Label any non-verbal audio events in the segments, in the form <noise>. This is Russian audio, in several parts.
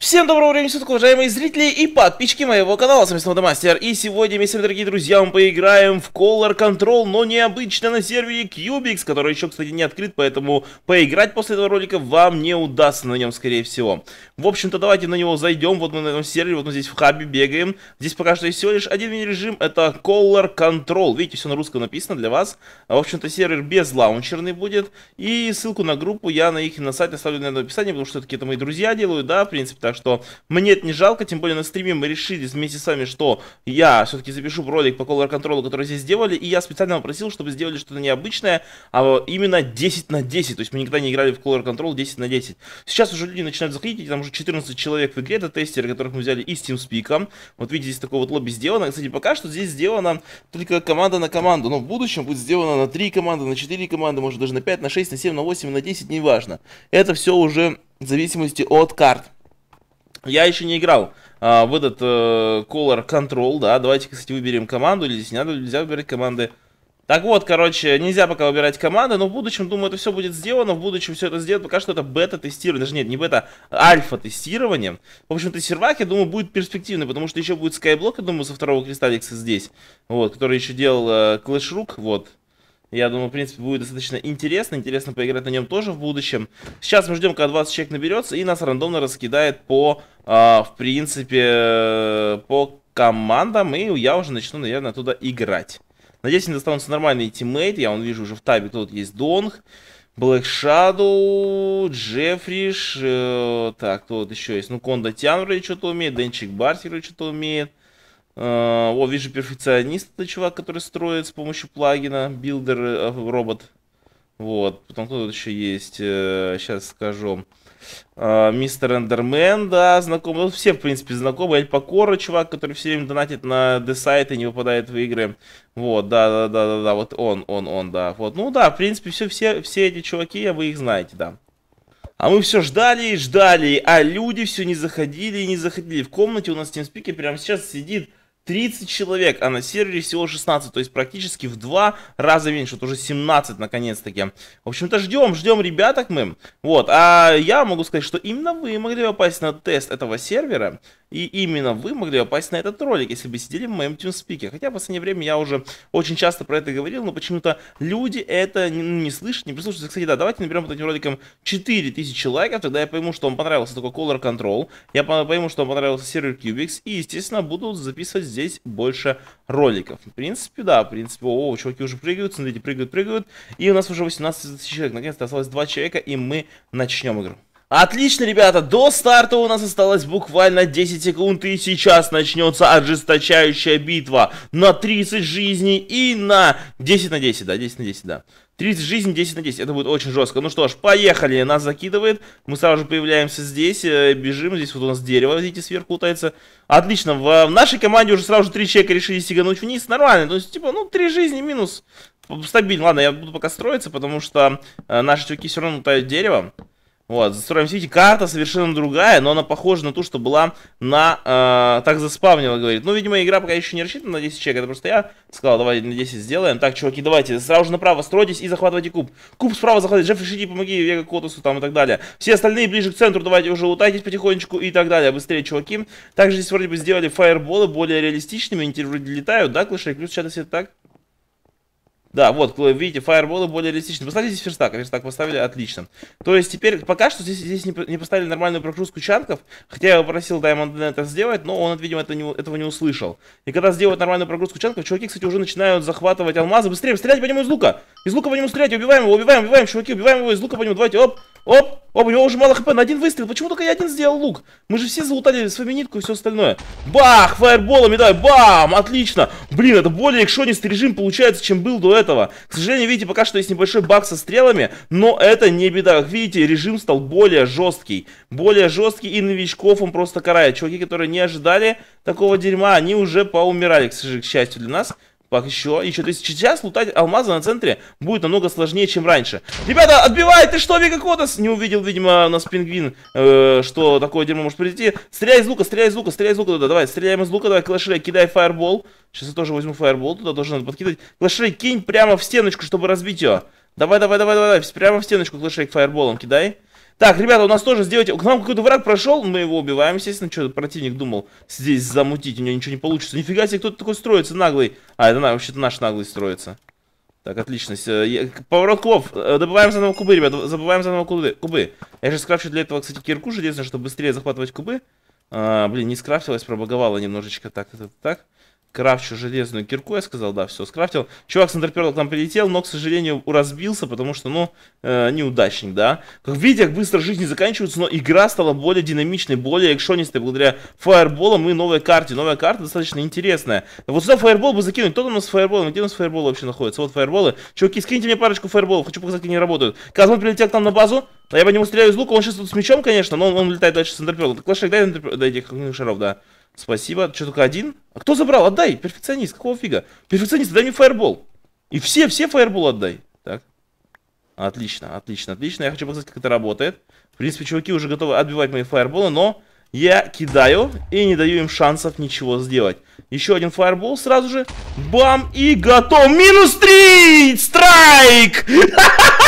Всем доброго времени суток, уважаемые зрители и подписчики моего канала, с вами снова Мастер. И сегодня вместе, дорогие друзья, мы поиграем в Color Control, но необычно на сервере Cubix, который еще, кстати, не открыт, поэтому поиграть после этого ролика вам не удастся на нем, скорее всего. В общем-то, давайте на него зайдем, вот мы на этом сервере, вот мы здесь в хабе бегаем. Здесь пока что есть всего лишь один мини-режим, это Color Control. Видите, все на русском написано для вас. А, в общем-то, сервер без лаунчерный будет. И ссылку на группу я на их на сайте оставлю, наверное, в описании, потому что все-таки это мои друзья делают, да, в принципе, так что мне это не жалко, тем более на стриме мы решили вместе с вами, что я все-таки запишу ролик по Color Control, который здесь сделали, и я специально попросил, чтобы сделали что-то необычное, а именно 10 на 10, то есть мы никогда не играли в Color Control 10 на 10. Сейчас уже люди начинают заходить, там уже 14 человек в игре, это тестеры, которых мы взяли из TeamSpeak, вот видите, здесь такое вот лобби сделано, кстати, пока что здесь сделано только команда на команду, но в будущем будет сделано на 3 команды, на 4 команды, может даже на 5, на 6, на 7, на 8, на 10, неважно. Это все уже в зависимости от карт. Я еще не играл а, в этот э, Color Control, да. Давайте, кстати, выберем команду, или здесь не надо, нельзя выбирать команды. Так вот, короче, нельзя пока выбирать команды, но в будущем, думаю, это все будет сделано, в будущем все это сделано, пока что это бета-тестирование, даже нет, не бета, а альфа-тестирование. В общем-то, сервак, я думаю, будет перспективный, потому что еще будет Skyblock, я думаю, со второго кристалликса здесь, вот, который еще делал э, Clash Rook, вот, я думаю, в принципе, будет достаточно интересно. Интересно поиграть на нем тоже в будущем. Сейчас мы ждем, когда 20 человек наберется, и нас рандомно раскидает по, э, в принципе, по командам. И я уже начну, наверное, туда играть. Надеюсь, мне достанутся нормальные тиммейты. Я вон вижу уже в табе, тут есть Донг, Блэк Шадоу, Джеффриш. так, тут еще есть? Ну, Кондо Тянврей что-то умеет, Денчик Барсер что-то умеет. Э, вот, вижу перфекционист, это чувак, который строит с помощью плагина, билдер, э, робот. Вот, потом кто тут еще есть, сейчас э, скажу. Мистер Эндермен, да, знакомый. Ну, все, в принципе, знакомы. Эль Покора, чувак, который все время донатит на десайт и не выпадает в игры. Вот, да, да, да, да, да, вот он, он, он, да. Вот, ну да, в принципе, все, все, все эти чуваки, а вы их знаете, да. А мы все ждали и ждали, а люди все не заходили и не заходили. В комнате у нас в TeamSpeak прямо сейчас сидит 30 человек, а на сервере всего 16, то есть практически в два раза меньше, вот уже 17 наконец-таки. В общем-то ждем, ждем ребяток мы. Вот, а я могу сказать, что именно вы могли попасть на тест этого сервера, и именно вы могли попасть на этот ролик, если бы сидели в моем TeamSpeak. Хотя в последнее время я уже очень часто про это говорил, но почему-то люди это не, не слышат, не прислушиваются. Кстати, да, давайте наберем под этим роликом 4000 лайков, тогда я пойму, что вам понравился такой Color Control, я пойму, что вам понравился сервер Cubics и, естественно, буду записывать здесь здесь больше роликов. В принципе, да, в принципе, о, чуваки уже прыгают, смотрите, прыгают, прыгают. И у нас уже 18 человек, наконец-то осталось 2 человека, и мы начнем игру. Отлично, ребята, до старта у нас осталось буквально 10 секунд, и сейчас начнется ожесточающая битва на 30 жизней и на 10 на 10, да, 10 на 10, да. 30 жизней, 10 на 10, это будет очень жестко. Ну что ж, поехали, нас закидывает, мы сразу же появляемся здесь, э, бежим, здесь вот у нас дерево, видите, сверху утается. Отлично, в, в нашей команде уже сразу же 3 человека решили сигануть вниз, нормально, то есть, типа, ну, 3 жизни минус, стабильно. Ладно, я буду пока строиться, потому что э, наши чуваки все равно утают деревом. Вот, за Строем Сити карта совершенно другая, но она похожа на ту, что была на... Э, так заспавнила, говорит. Ну, видимо, игра пока еще не рассчитана на 10 человек. Это просто я сказал, давайте на 10 сделаем. Так, чуваки, давайте сразу же направо стройтесь и захватывайте куб. Куб справа захватывайте. Джеффри, шиди, помоги Вега Котусу там и так далее. Все остальные ближе к центру, давайте уже лутайтесь потихонечку и так далее. Быстрее, чуваки. Также здесь вроде бы сделали фаерболы более реалистичными. Они теперь вроде летают, да, клышей? Плюс сейчас это так? Да, вот, видите, фаерболы более реалистичны. Посмотрите здесь верстак, верстак поставили отлично. То есть теперь пока что здесь, здесь не, не поставили нормальную прогрузку чанков, хотя я попросил Diamond это сделать, но он, видимо, это не, этого не услышал. И когда сделают нормальную прогрузку чанков, чуваки, кстати, уже начинают захватывать алмазы. Быстрее, стрелять по нему из лука! Из лука по нему стрелять, убиваем его, убиваем, убиваем, чуваки, убиваем его из лука по нему, давайте, оп! Оп! Оп, у него уже мало хп, на один выстрел. Почему только я один сделал лук? Мы же все залутали с вами нитку и все остальное. Бах! Фаерболами, давай, бам! Отлично! Блин, это более экшонистый режим получается, чем был до этого. К сожалению, видите, пока что есть небольшой баг со стрелами, но это не беда. Как видите, режим стал более жесткий. Более жесткий, и новичков он просто карает. Чуваки, которые не ожидали такого дерьма, они уже поумирали, к, сожалению, к счастью для нас. Еще, еще. То есть сейчас лутать алмазы на центре будет намного сложнее, чем раньше. Ребята, отбивает! Ты что, Вега Котас? Не увидел, видимо, у нас пингвин, э, что такое дерьмо может прийти. Стреляй из лука, стреляй из лука, стреляй из лука туда. Давай, стреляем из лука, давай, клэшрей, кидай фаербол. Сейчас я тоже возьму фаербол, туда тоже надо подкидывать. Клэшрей, кинь прямо в стеночку, чтобы разбить ее. Давай, давай, давай, давай, давай. Прямо в стеночку клэшрей фаерболом кидай. Так, ребята, у нас тоже сделайте... К нам какой-то враг прошел, мы его убиваем, естественно. Что, противник думал здесь замутить, у него ничего не получится. Нифига себе, кто-то такой строится наглый. А, это вообще-то наш наглый строится. Так, отлично. Поворот кубов. Э, добываем заново кубы, ребята. Забываем заново кубы. кубы. Я же скрафчу для этого, кстати, кирку железную, чтобы быстрее захватывать кубы. А, блин, не скрафтилась, пробаговала немножечко. Так, это так. Крафчу железную кирку, я сказал, да, все, скрафтил. Чувак с Эндерперла к прилетел, но, к сожалению, разбился, потому что, ну, э, неудачник, да. Как видите, как быстро жизни заканчиваются, но игра стала более динамичной, более экшонистой благодаря фаерболам и новой карте. Новая карта достаточно интересная. Вот сюда фаербол бы закинуть. Кто там у нас фаерболом? Где у нас фаерболы вообще находятся? Вот фаерболы. Чуваки, скиньте мне парочку фаерболов, хочу показать, как они работают. Казан прилетел к нам на базу, а я по нему стреляю из лука, он сейчас тут с мечом, конечно, но он, он летает дальше с Эндерперлом. Так, лошадь, дай, дай этих шаров, да. Спасибо. Что только один? А кто забрал? Отдай, перфекционист. Какого фига? Перфекционист, дай мне фаербол. И все, все фаербол отдай. Так. Отлично, отлично, отлично. Я хочу показать, как это работает. В принципе, чуваки уже готовы отбивать мои фаерболы, но я кидаю и не даю им шансов ничего сделать. Еще один фаербол сразу же. Бам! И готов! Минус 3! Страйк! Ха-ха-ха! <laughs>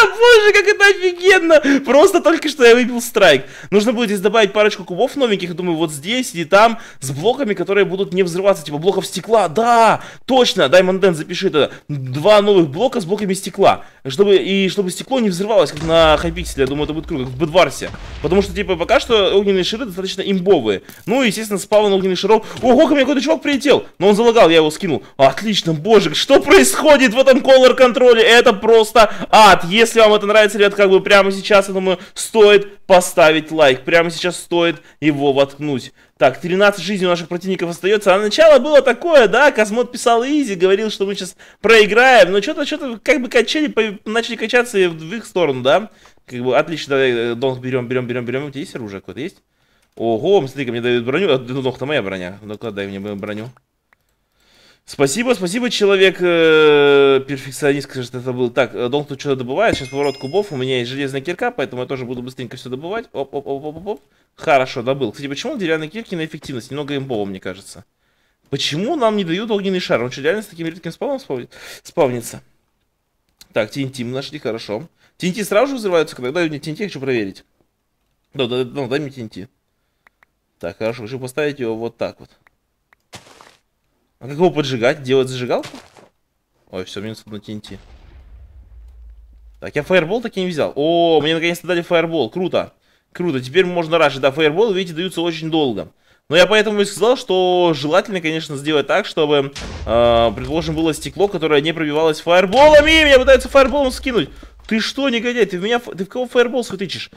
Боже, как это офигенно! Просто только что я выбил страйк. Нужно будет здесь добавить парочку кубов новеньких, думаю, вот здесь и там, с блоками, которые будут не взрываться, типа блоков стекла. Да, точно, Diamond Dance запиши это. Два новых блока с блоками стекла. Чтобы, и чтобы стекло не взрывалось, как на хайпикселе, я думаю, это будет круто, как в Бедварсе. Потому что, типа, пока что огненные шары достаточно имбовые. Ну, и, естественно, спавн огненных шаров. Ого, ко мне какой-то чувак прилетел! Но он залагал, я его скинул. Отлично, боже, что происходит в этом колор контроле? Это просто ад. Если если вам это нравится, ребят, как бы прямо сейчас, я думаю, стоит поставить лайк. Прямо сейчас стоит его воткнуть. Так, 13 жизней у наших противников остается. А начало было такое, да, Космот писал Изи, говорил, что мы сейчас проиграем. Но что-то, что-то, как бы качели, начали качаться и в их сторону, да. Как бы, отлично, давай, э, Донг берем, берем, берем, берем. У тебя есть оружие какое-то, есть? Ого, смотри-ка, мне дают броню. Э, донг, это моя броня. Ну-ка, дай мне броню. Спасибо, спасибо, человек э, перфекционист, конечно, это был. Так, э, Дон тут что-то добывает, сейчас поворот кубов, у меня есть железная кирка, поэтому я тоже буду быстренько все добывать. Оп, оп, оп, оп, оп, Хорошо, добыл. Кстати, почему деревянные кирки на эффективность? Немного имбово, мне кажется. Почему нам не дают огненный шар? Он что, реально с таким редким спавном спавнится? Так, тинти, мы нашли, хорошо. Тинти сразу же взрываются, когда дают мне тинти. хочу проверить. Да, да, да, дай мне тинти. Так, хорошо, хочу поставить его вот так вот. А как его поджигать? Делать зажигалку? Ой, все, мне тут на TNT. Так, я фаербол таки не взял. О, мне наконец-то дали фаербол. Круто. Круто. Теперь можно рашить. Да, фаербол, видите, даются очень долго. Но я поэтому и сказал, что желательно, конечно, сделать так, чтобы, э, предположим, было стекло, которое не пробивалось фаерболами. Меня пытаются фаерболом скинуть. Ты что, негодяй? Ты в меня... Ты в кого фаербол схватычишь?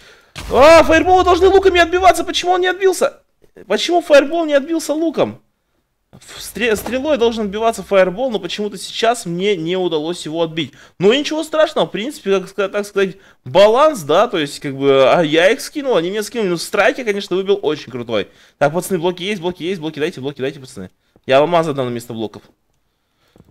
А, фаерболы должны луками отбиваться. Почему он не отбился? Почему фаербол не отбился луком? Стрелой должен отбиваться фаербол, но почему-то сейчас мне не удалось его отбить. Но ничего страшного, в принципе, как так сказать, баланс, да, то есть, как бы, а я их скинул, они меня скинули. Ну, страйк я, конечно, выбил очень крутой. Так, пацаны, блоки есть, блоки есть, блоки дайте, блоки дайте, пацаны. Я алмаз отдам на место блоков.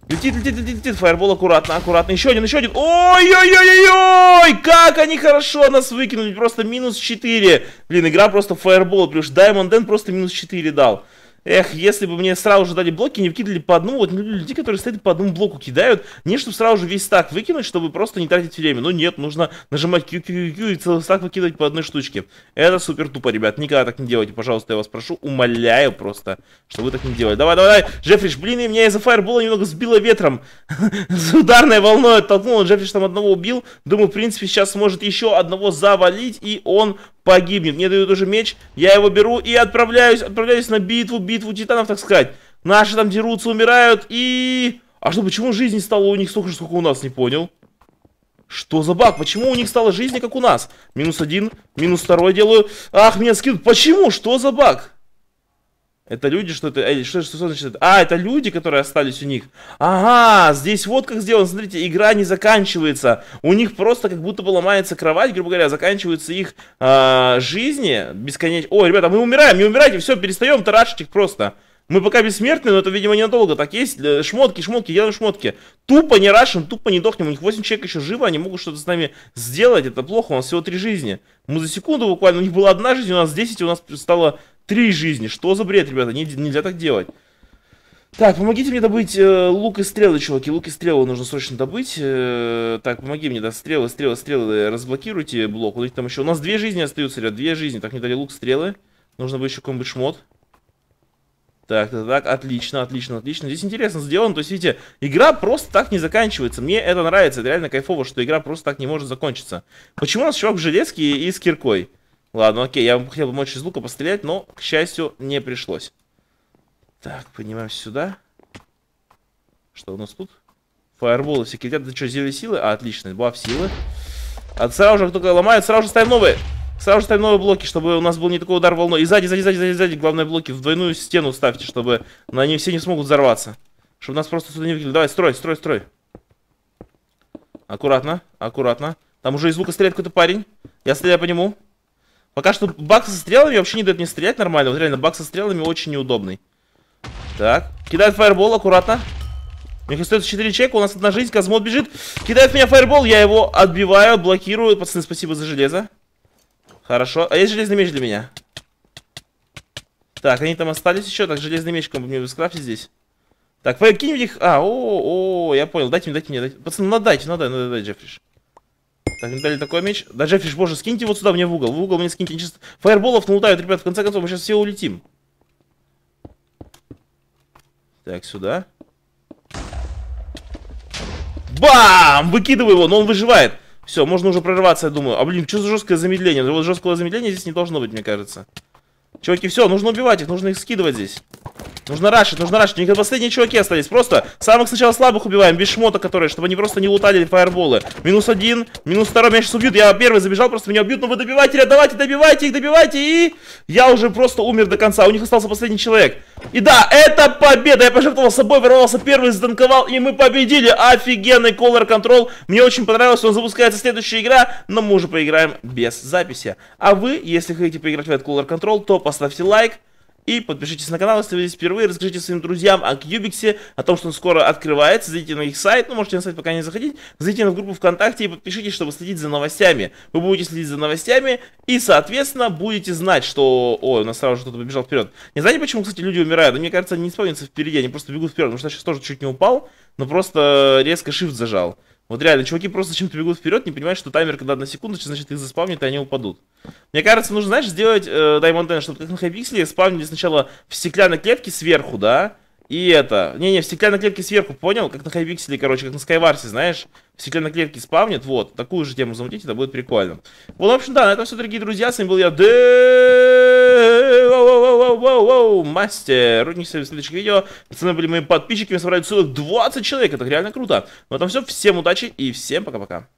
Летит, летит, летит, летит, фаербол, аккуратно, аккуратно, еще один, еще один, ой-ой-ой-ой, как они хорошо нас выкинули, просто минус 4, блин, игра просто фаербол, плюс Diamond Дэн просто минус 4 дал, Эх, если бы мне сразу же дали блоки, не вкидали по одному, вот люди, которые стоят по одному блоку кидают, не чтобы сразу же весь стак выкинуть, чтобы просто не тратить время. Ну нет, нужно нажимать QQQ и целый стак выкидывать по одной штучке. Это супер тупо, ребят, никогда так не делайте, пожалуйста, я вас прошу, умоляю просто, чтобы вы так не делали. Давай, давай, давай, Джеффриш, блин, и меня из-за фаербола немного сбило ветром, <laughs> с ударной волной оттолкнул, Джеффриш там одного убил, думаю, в принципе, сейчас сможет еще одного завалить, и он погибнет. Мне дают уже меч, я его беру и отправляюсь, отправляюсь на битву, битву титанов, так сказать. Наши там дерутся, умирают и... А что, почему жизни стало у них столько же, сколько у нас, не понял? Что за баг? Почему у них стало жизни, как у нас? Минус один, минус второй делаю. Ах, меня скинут. Почему? Что за баг? Это люди, что это, э, что, что, что значит? А, это люди, которые остались у них. Ага, здесь вот как сделано, смотрите, игра не заканчивается. У них просто как будто бы ломается кровать, грубо говоря, заканчиваются их э, жизни бесконечно. О, ребята, мы умираем, не умирайте, все, перестаем тарашить их просто. Мы пока бессмертны, но это, видимо, ненадолго. Так есть э, шмотки, шмотки, делаем шмотки. Тупо не рашим, тупо не дохнем. У них 8 человек еще живы, они могут что-то с нами сделать. Это плохо, у нас всего 3 жизни. Мы за секунду буквально, у них была одна жизнь, у нас 10, у нас стало Три жизни. Что за бред, ребята? Не, нельзя так делать. Так, помогите мне добыть э, лук и стрелы, чуваки. Лук и стрелы нужно срочно добыть. Э, так, помоги мне, да, стрелы, стрелы, стрелы. Разблокируйте блок. Вот там еще. У нас две жизни остаются, ребят, две жизни. Так, мне дали лук, стрелы. Нужно бы еще какой-нибудь шмот. Так, так, так, отлично, отлично, отлично. Здесь интересно сделано, то есть, видите, игра просто так не заканчивается. Мне это нравится, это реально кайфово, что игра просто так не может закончиться. Почему у нас чувак в железке и с киркой? Ладно, окей, я хотел бы мочь из лука пострелять, но, к счастью, не пришлось. Так, поднимаемся сюда. Что у нас тут? Фаерболы всякие летят. Это что, зелье силы? А, отлично, баф силы. А сразу же, только ломают, сразу же ставим новые. Сразу же ставим новые блоки, чтобы у нас был не такой удар волной. И сзади, сзади, сзади, сзади, сзади. главные блоки в двойную стену ставьте, чтобы на они все не смогут взорваться. Чтобы нас просто сюда не выкинули. Давай, строй, строй, строй. Аккуратно, аккуратно. Там уже из лука стреляет какой-то парень. Я стреляю по нему. Пока что бак со стрелами вообще не дает мне стрелять нормально. Вот реально, бак со стрелами очень неудобный. Так, кидает фаербол аккуратно. У них остается 4 чека, у нас одна жизнь, Казмот бежит. Кидает меня фаербол, я его отбиваю, блокирую. Пацаны, спасибо за железо. Хорошо. А есть железный меч для меня? Так, они там остались еще. Так, железный меч мне скрафтить здесь. Так, кинь в них... А, о, о, я понял. Дайте мне, дайте мне, дайте. Пацаны, ну, дайте, надо, ну, надо, ну, надо, Джеффриш. Так, мне дали такой меч. Да, Джеффиш, боже, скиньте вот сюда, мне в угол. В угол мне скиньте. Чисто... Фаерболов налутают, ребят, в конце концов, мы сейчас все улетим. Так, сюда. Бам! выкидываю его, но он выживает. Все, можно уже прорываться, я думаю. А, блин, что за жесткое замедление? Вот жесткого замедления здесь не должно быть, мне кажется. Чуваки, все, нужно убивать их, нужно их скидывать здесь. Нужно рашить, нужно рашить. У них последние чуваки остались. Просто самых сначала слабых убиваем, без шмота, которые, чтобы они просто не лутали фаерболы. Минус один, минус второй, меня сейчас убьют. Я первый забежал, просто меня убьют. Но ну вы добивайте, ребят, давайте, добивайте их, добивайте. И я уже просто умер до конца. У них остался последний человек. И да, это победа. Я пожертвовал собой, ворвался первый, заданковал, и мы победили. Офигенный колор контрол. Мне очень понравилось, он запускается следующая игра, но мы уже поиграем без записи. А вы, если хотите поиграть в этот колор контрол, то поставьте лайк. И подпишитесь на канал, если вы здесь впервые. Расскажите своим друзьям о Кьюбиксе, о том, что он скоро открывается. Зайдите на их сайт, ну, можете на сайт пока не заходить. Зайдите на группу ВКонтакте и подпишитесь, чтобы следить за новостями. Вы будете следить за новостями и, соответственно, будете знать, что... Ой, у нас сразу же кто-то побежал вперед. Не знаете, почему, кстати, люди умирают? Да, мне кажется, они не исполнятся впереди, они просто бегут вперед. Потому что я сейчас тоже чуть не упал, но просто резко shift зажал. Вот реально, чуваки просто чем-то бегут вперед, не понимают, что таймер, когда одна секунда, значит их заспавнит, и они упадут. Мне кажется, нужно, знаешь, сделать э, Diamond чтобы как на хайпикселе спавнили сначала в стеклянной клетке сверху, да? И это... Не-не, в стеклянной клетке сверху, понял? Как на хайпикселе, короче, как на Скайварсе, знаешь? В стеклянной клетке спавнит, вот. Такую же тему замутить, это будет прикольно. Вот, в общем, да, на этом все, дорогие друзья. С вами был я, Дэ воу-воу-воу-воу-воу-воу, мастер, рудник следующих видео, пацаны были моими подписчиками, собрали целых 20 человек, это реально круто. На этом все, всем удачи и всем пока-пока.